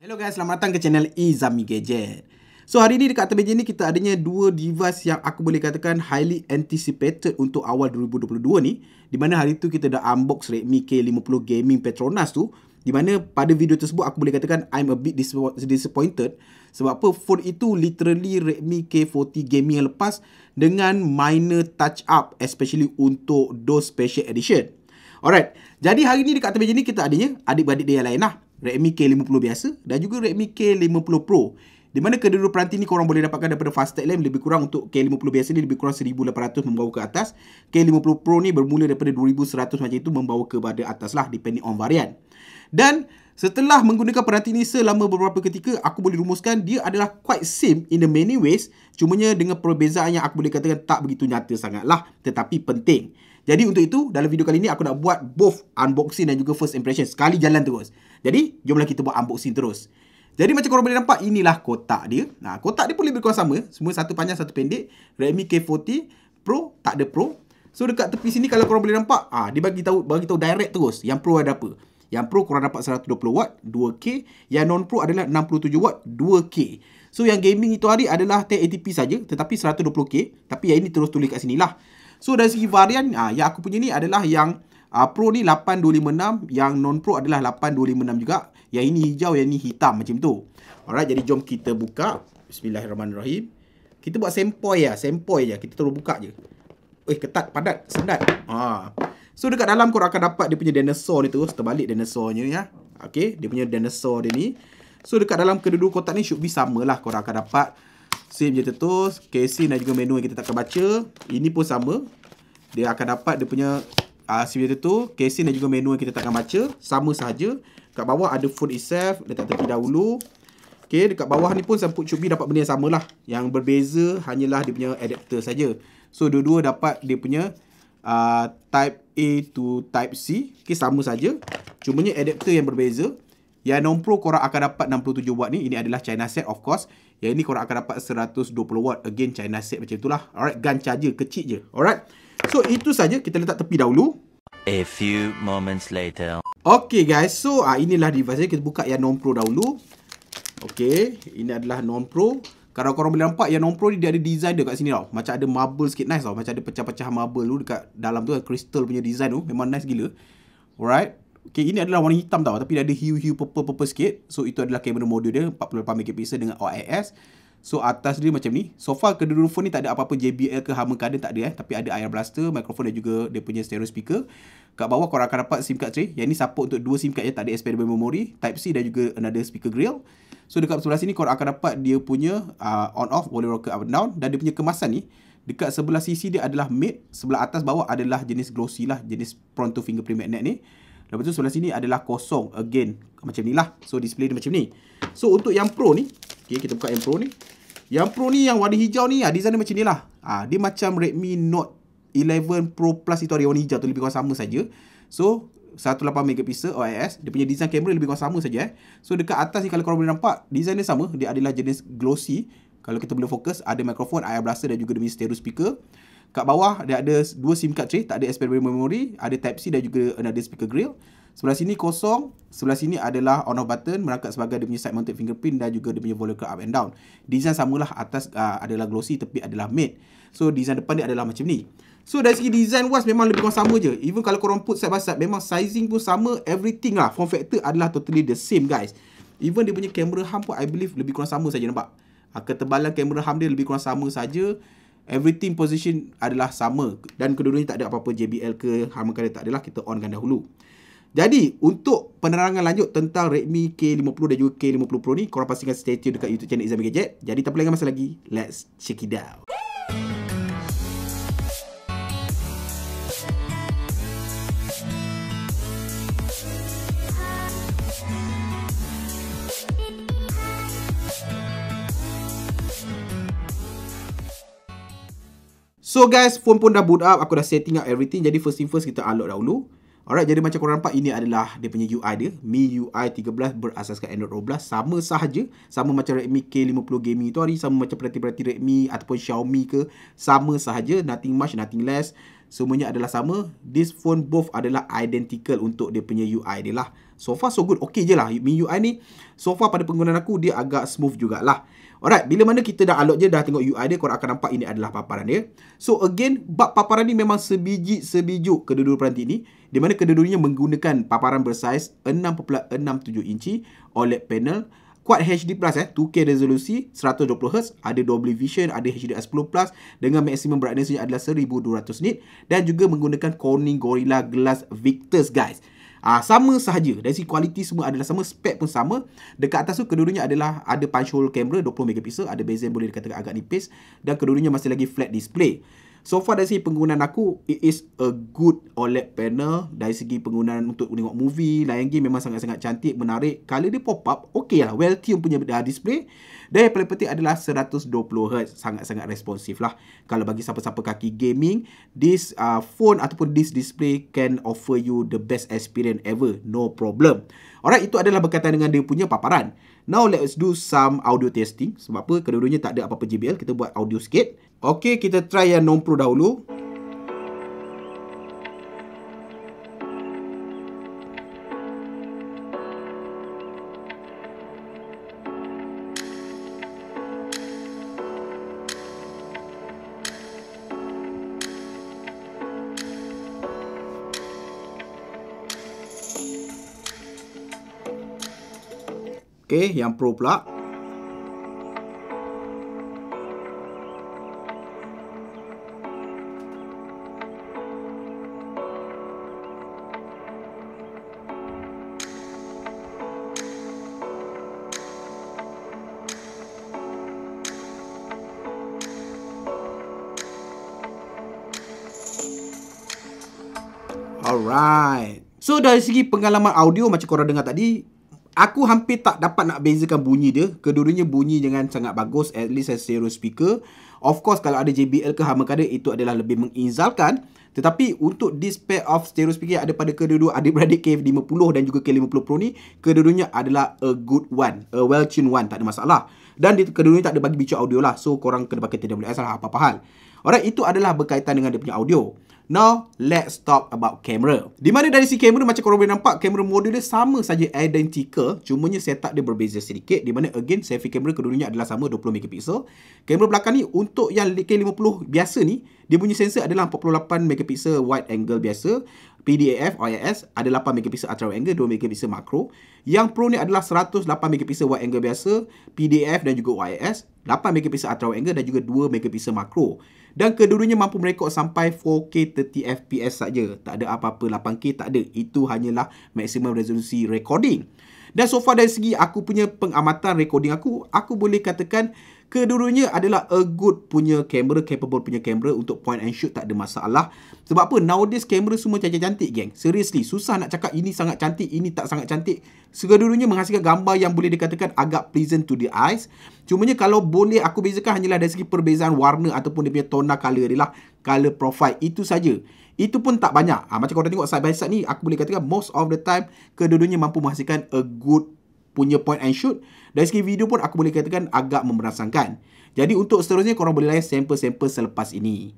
Hello guys, selamat datang ke channel Izami e Gadget. So hari ni dekat tepi ni kita adanya dua device yang aku boleh katakan highly anticipated untuk awal 2022 ni. Di mana hari tu kita dah unbox Redmi K50 Gaming Petronas tu. Di mana pada video tersebut aku boleh katakan I'm a bit disappointed. Sebab apa phone itu literally Redmi K40 Gaming yang lepas dengan minor touch up especially untuk those special edition. Alright, jadi hari ni dekat tepi ni kita adanya adik-beradik dia yang lain lah. Redmi K50 biasa dan juga Redmi K50 Pro. Di mana kedua-dua peranti ni korang boleh dapatkan daripada fast tag Fastlane lebih kurang untuk K50 biasa ni lebih kurang 1800 membawa ke atas. K50 Pro ni bermula daripada 2100 macam itu membawa kepada atas lah depending on varian. Dan setelah menggunakan peranti ni selama beberapa ketika, aku boleh rumuskan dia adalah quite same in the many ways. Cumanya dengan perbezaan yang aku boleh katakan tak begitu nyata sangat lah tetapi penting. Jadi untuk itu, dalam video kali ni aku nak buat both unboxing dan juga first impression sekali jalan terus. Jadi, jomlah kita buat unboxing terus. Jadi macam korang boleh nampak, inilah kotak dia. Nah, kotak dia pun lebih kurang sama. Semua satu panjang, satu pendek. Redmi K40 Pro, tak ada Pro. So dekat tepi sini kalau korang boleh nampak, ah dia bagi tahu bagi tahu direct terus yang Pro ada apa. Yang Pro korang dapat 120W, 2K. Yang non-Pro adalah 67W, 2K. So yang gaming itu hari adalah 1080p saja tetapi 120K. Tapi yang ini terus tulis kat lah. So dari segi varian, ah yang aku punya ni adalah yang uh, Pro ni 8256 Yang non pro adalah 8256 juga Yang ini hijau Yang ini hitam Macam tu Alright jadi jom kita buka Bismillahirrahmanirrahim Kita buat sempoi lah Sempoi je lah. Kita terus buka je Eh ketat padat Sendat Haa So dekat dalam korang akan dapat dia punya dinosaur ni terus terbalik dinosaurnya ya. Okay, dia punya dinosaur dia ni. So dekat dalam kedua-dua kotak ni should be sama lah korang akan dapat. Same je terus. Casing dan juga menu yang kita takkan baca. Ini pun sama. Dia akan dapat dia punya uh, ah, simulator tu casing dan juga manual kita takkan baca sama sahaja kat bawah ada phone itself letak tepi dahulu Okay, dekat bawah ni pun Samput Cubi dapat benda yang sama lah. Yang berbeza hanyalah dia punya adapter saja. So, dua-dua dapat dia punya uh, type A to type C. Okay, sama saja. Cumanya adapter yang berbeza. Yanom Pro korang akan dapat 67 watt ni. Ini adalah China set of course. Yang ini korang akan dapat 120 watt. Again China set macam itulah. Alright gun charger kecil je. Alright. So itu saja kita letak tepi dahulu. A few moments later. Okay guys. So ah, inilah device ni. Kita buka Yanom Pro dahulu. Okay. Ini adalah Yanom Pro. Kalau korang boleh nampak Yanom Pro ni dia ada design dia kat sini tau. Macam ada marble sikit nice tau. Macam ada pecah-pecah marble tu dekat dalam tu. Crystal punya design tu. Memang nice gila. Alright. Okay, ini adalah warna hitam tau. Tapi dia ada hue-hue purple-purple sikit. So, itu adalah kamera modul dia. 48 megapixel dengan OIS. So, atas dia macam ni. So far, kedua-dua phone ni tak ada apa-apa JBL ke Harman Kardon. Tak ada eh. Tapi ada IR Blaster, mikrofon dan juga dia punya stereo speaker. Kat bawah, korang akan dapat SIM card tray. Yang ni support untuk dua SIM card je. Ya, tak ada expandable memory. Type-C dan juga another speaker grill. So, dekat sebelah sini, korang akan dapat dia punya uh, on-off, wall rocker up and down. Dan dia punya kemasan ni. Dekat sebelah sisi dia adalah mid. Sebelah atas bawah adalah jenis glossy lah. Jenis prone to fingerprint magnet ni. Lepas tu sebelah sini adalah kosong again. Macam ni lah. So display dia macam ni. So untuk yang pro ni. Okay kita buka yang pro ni. Yang pro ni yang warna hijau ni. Ah, design dia macam ni lah. Ha, dia macam Redmi Note 11 Pro Plus itu ada warna hijau tu. Lebih kurang sama saja. So 18 megapixel OIS. Dia punya design kamera lebih kurang sama saja. Eh. So dekat atas ni kalau korang boleh nampak. Design dia sama. Dia adalah jenis glossy. Kalau kita boleh fokus. Ada mikrofon, IR blaster dan juga demi stereo speaker. Kat bawah dia ada dua SIM card tray, tak ada expandable memory, ada type C dan juga ada speaker grill. Sebelah sini kosong, sebelah sini adalah on off button merangkak sebagai dia punya side mounted fingerprint dan juga dia punya volume up and down. Design samalah atas uh, adalah glossy tapi adalah matte. So design depan dia adalah macam ni. So dari segi design wise memang lebih kurang sama je. Even kalau korang put side by side memang sizing pun sama, everything lah form factor adalah totally the same guys. Even dia punya camera hump pun I believe lebih kurang sama saja nampak. Ah, ketebalan kamera hump dia lebih kurang sama saja. Everything position adalah sama dan kedua-duanya tak ada apa-apa JBL ke Harman Kardon tak adalah kita onkan dahulu. Jadi untuk penerangan lanjut tentang Redmi K50 dan juga K50 Pro ni korang pastikan stay tune dekat YouTube channel Izami Gadget. Jadi tak perlu lagi masa lagi. Let's check it out. So guys, phone pun dah boot up. Aku dah setting up everything. Jadi first thing first, kita unlock dahulu. Alright, jadi macam korang nampak, ini adalah dia punya UI dia. MIUI 13 berasaskan Android 12. Sama sahaja. Sama macam Redmi K50 Gaming tu hari. Sama macam perhati-perhati Redmi ataupun Xiaomi ke. Sama sahaja. Nothing much, nothing less. Semuanya adalah sama. This phone both adalah identical untuk dia punya UI dia lah. So far so good Okay je lah MIUI ni So far pada penggunaan aku Dia agak smooth jugalah Alright Bila mana kita dah alot je Dah tengok UI dia Korang akan nampak Ini adalah paparan dia So again Bab paparan ni memang Sebijik-sebijuk Kedua-dua peranti ni Di mana kedua-duanya Menggunakan paparan bersaiz 6.67 inci OLED panel Quad HD Plus eh 2K resolusi 120Hz Ada Dolby Vision Ada HDR10 Plus Dengan maksimum brightness Adalah 1200 nit Dan juga menggunakan Corning Gorilla Glass Victus guys Ah ha, sama sahaja dari segi kualiti semua adalah sama spek pun sama. Dekat atas tu kedudunya adalah ada punch hole camera 20 megapiksel. ada bezel boleh dikatakan agak nipis dan kedudunya masih lagi flat display. So far dari segi penggunaan aku It is a good OLED panel Dari segi penggunaan untuk tengok movie Lain game memang sangat-sangat cantik Menarik Color dia pop up Okay lah Well tuned punya uh, display Dan yang paling penting adalah 120Hz Sangat-sangat responsif lah Kalau bagi siapa-siapa kaki gaming This uh, phone ataupun this display Can offer you the best experience ever No problem Alright itu adalah berkaitan dengan dia punya paparan Now let's do some audio testing Sebab apa kedua-duanya tak ada apa-apa JBL Kita buat audio sikit Okey, kita try yang nompro dahulu. Okey, yang pro pula. Alright. So dari segi pengalaman audio macam korang dengar tadi, aku hampir tak dapat nak bezakan bunyi dia. Kedua-duanya bunyi dengan sangat bagus at least as stereo speaker. Of course kalau ada JBL ke Hammerkader itu adalah lebih menginzalkan. Tetapi untuk this pair of stereo speaker yang ada pada kedua-dua adik-beradik KF50 dan juga K50 Pro ni, kedua-duanya adalah a good one, a well-tuned one, tak ada masalah. Dan di kedua ni tak ada bagi picu audio lah. So korang kena pakai tidak boleh salah apa-apa hal. Alright, itu adalah berkaitan dengan dia punya audio. Now, let's talk about camera. Di mana dari si camera macam korang boleh nampak, camera model dia sama saja identical. Cumanya setup dia berbeza sedikit. Di mana again, selfie kamera kedua adalah sama 20 megapixel. Camera belakang ni untuk yang K50 biasa ni, dia punya sensor adalah 48 megapixel wide angle biasa. PDAF IIS ada 8 megapiksel ultra angle 2 megapiksel makro yang pro ni adalah 108 megapiksel wide angle biasa PDAF dan juga IIS 8 megapiksel ultra angle dan juga 2 megapiksel makro dan kedua-duanya mampu merekod sampai 4K 30 fps saja tak ada apa-apa 8K tak ada itu hanyalah maksimum resolusi recording dan so far dari segi aku punya pengamatan recording aku aku boleh katakan Kedua-duanya adalah a good punya kamera, capable punya kamera untuk point and shoot tak ada masalah. Sebab apa? Nowadays kamera semua cantik-cantik, geng. Seriously, susah nak cakap ini sangat cantik, ini tak sangat cantik. Kedua-duanya menghasilkan gambar yang boleh dikatakan agak pleasant to the eyes. Cumanya kalau boleh aku bezakan hanyalah dari segi perbezaan warna ataupun dia punya tona color dia lah. Color profile. Itu saja. Itu pun tak banyak. Ha, macam korang tengok side by side ni, aku boleh katakan most of the time, kedua-duanya mampu menghasilkan a good punya point and shoot. Dari segi video pun aku boleh katakan agak memerasangkan. Jadi untuk seterusnya korang boleh layan sampel-sampel selepas ini.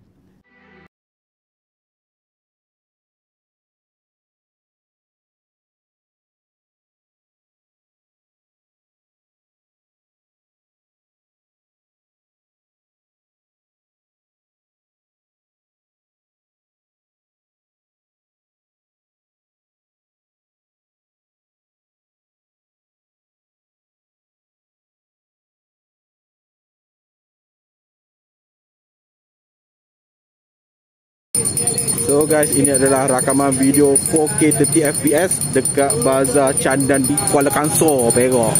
So guys, ini adalah rakaman video 4K 30 FPS dekat bazar Candan di Kuala Kangsar, Perak.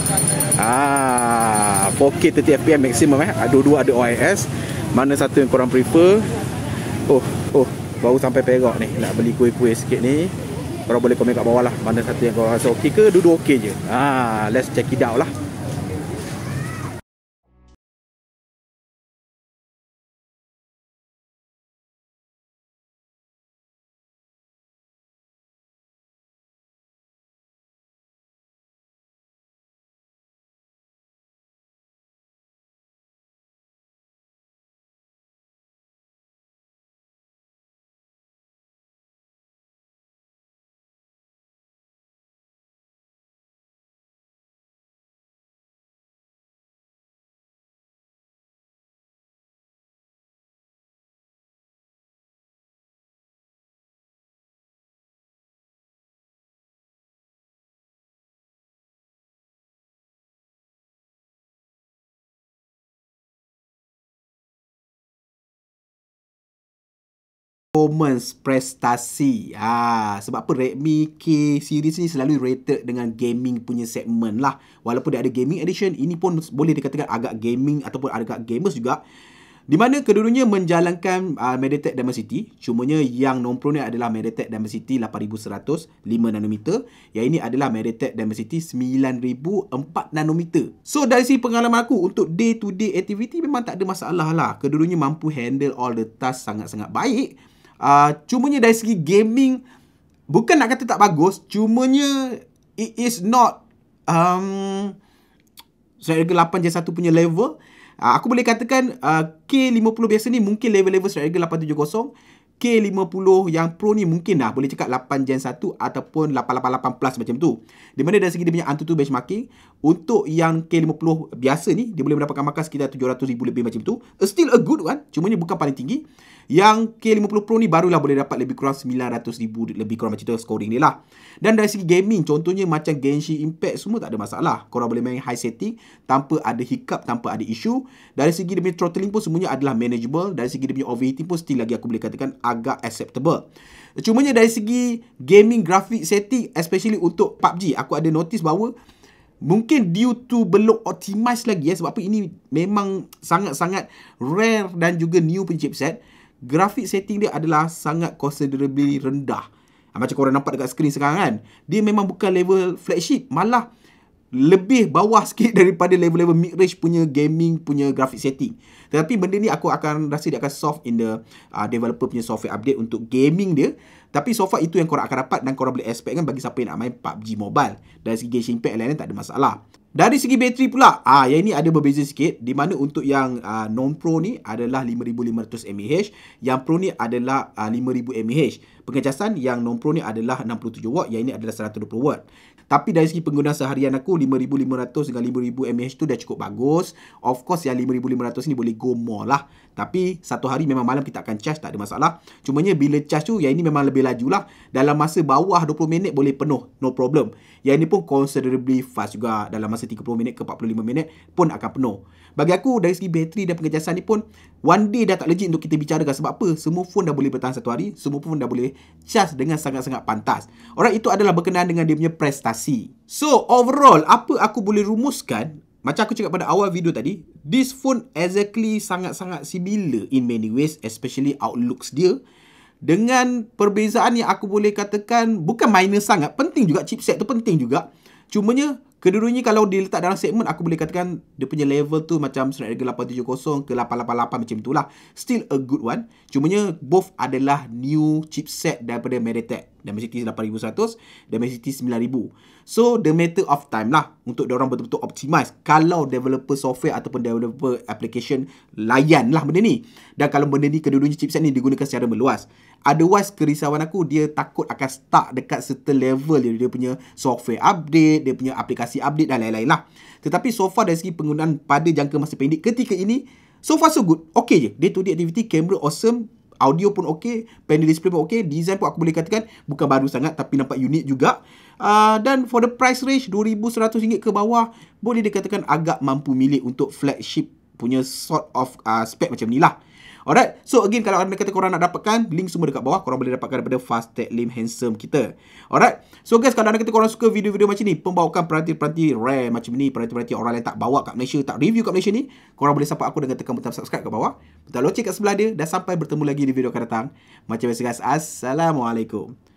Ah, 4K 30 FPS maksimum eh. Ah, ada dua ada OIS. Mana satu yang korang prefer? Oh, oh, baru sampai Perak ni. Nak beli kuih-kuih sikit ni. Korang boleh komen kat bawah lah mana satu yang korang rasa okey ke dua-dua okey je. Ah, let's check it out lah. performance prestasi. Ha, sebab apa Redmi K series ni selalu rated dengan gaming punya segmen lah. Walaupun dia ada gaming edition, ini pun boleh dikatakan agak gaming ataupun agak gamers juga. Di mana kedudunya menjalankan uh, Mediatek Dimensity. Cumanya yang nompro ni adalah Mediatek Dimensity 8100 5 nanometer. Yang ini adalah Mediatek Dimensity 9004 nanometer. So dari si pengalaman aku untuk day to day activity memang tak ada masalah lah. Kedudunya mampu handle all the task sangat-sangat baik. Uh, cumanya dari segi gaming bukan nak kata tak bagus, cumanya it is not um Strategy 8 Gen 1 punya level. Uh, aku boleh katakan ah, uh, K50 biasa ni mungkin level-level Strategy 8 70. K50 yang Pro ni mungkin dah boleh cakap 8 Gen 1 ataupun 888 Plus macam tu. Di mana dari segi dia punya AnTuTu benchmarking, untuk yang K50 biasa ni, dia boleh mendapatkan markah sekitar 700 ribu lebih macam tu. Still a good one, ni bukan paling tinggi. Yang K50 Pro ni barulah boleh dapat lebih kurang ribu lebih kurang macam tu scoring ni lah. Dan dari segi gaming, contohnya macam Genshin Impact semua tak ada masalah. Korang boleh main high setting tanpa ada hiccup, tanpa ada isu. Dari segi dia punya throttling pun semuanya adalah manageable. Dari segi dia punya overheating pun still lagi aku boleh katakan agak acceptable. cuma ni dari segi gaming graphic setting especially untuk PUBG aku ada notice bahawa mungkin due to belum optimize lagi ya sebab apa ini memang sangat-sangat rare dan juga new pun chipset. Graphic setting dia adalah sangat considerably rendah. Ah, macam korang nampak dekat screen sekarang kan. Dia memang bukan level flagship malah lebih bawah sikit daripada level-level mid-range punya gaming punya graphic setting. Tetapi benda ni aku akan rasa dia akan soft in the uh, developer punya software update untuk gaming dia. Tapi so far itu yang korang akan dapat dan korang boleh expect kan bagi siapa yang nak main PUBG Mobile. Dari segi gaming pack lain-lain tak ada masalah. Dari segi bateri pula, ah yang ini ada berbeza sikit di mana untuk yang uh, ah, non pro ni adalah 5500 mAh, yang pro ni adalah uh, 5000 mAh. Pengecasan yang non pro ni adalah 67 watt, yang ini adalah 120 watt. Tapi dari segi penggunaan seharian aku 5500 dengan 5000 mAh tu dah cukup bagus. Of course yang 5500 ni boleh go more lah. Tapi satu hari memang malam kita akan charge tak ada masalah. Cumanya bila charge tu yang ini memang lebih lajulah. Dalam masa bawah 20 minit boleh penuh. No problem. Yang ini pun considerably fast juga dalam masa 30 minit ke 45 minit pun akan penuh. Bagi aku dari segi bateri dan pengecasan ni pun one day dah tak legit untuk kita bicarakan sebab apa? Semua phone dah boleh bertahan satu hari, semua phone dah boleh charge dengan sangat-sangat pantas. Orang itu adalah berkenaan dengan dia punya prestasi. So overall apa aku boleh rumuskan macam aku cakap pada awal video tadi, this phone exactly sangat-sangat similar in many ways, especially outlooks dia dengan perbezaan yang aku boleh katakan bukan minor sangat penting juga chipset tu penting juga cumanya kedua-duanya kalau diletak dalam segmen aku boleh katakan dia punya level tu macam Snapdragon 870 ke 888 macam itulah still a good one cumanya both adalah new chipset daripada MediaTek Dimensity 8100 Dimensity 9000 so the matter of time lah untuk orang betul-betul optimize kalau developer software ataupun developer application layan lah benda ni dan kalau benda ni kedua-duanya chipset ni digunakan secara meluas otherwise kerisauan aku dia takut akan stuck dekat certain level dia, punya software update dia punya aplikasi update dan lain-lain lah tetapi so far dari segi penggunaan pada jangka masa pendek ketika ini so far so good okay je day to day activity camera awesome audio pun okay panel display pun okay design pun aku boleh katakan bukan baru sangat tapi nampak unik juga Uh, dan for the price range RM2,100 ke bawah Boleh dikatakan agak mampu milik untuk flagship punya sort of uh, spec macam ni lah Alright. So again kalau anda kata korang nak dapatkan link semua dekat bawah korang boleh dapatkan daripada Fast Tech Lim Handsome kita. Alright. So guys kalau anda kata korang suka video-video macam ni, pembawakan peranti-peranti rare macam ni, peranti-peranti orang lain tak bawa kat Malaysia, tak review kat Malaysia ni, korang boleh support aku dengan tekan butang subscribe kat bawah. Butang loceng kat sebelah dia dan sampai bertemu lagi di video akan datang. Macam biasa guys, Assalamualaikum.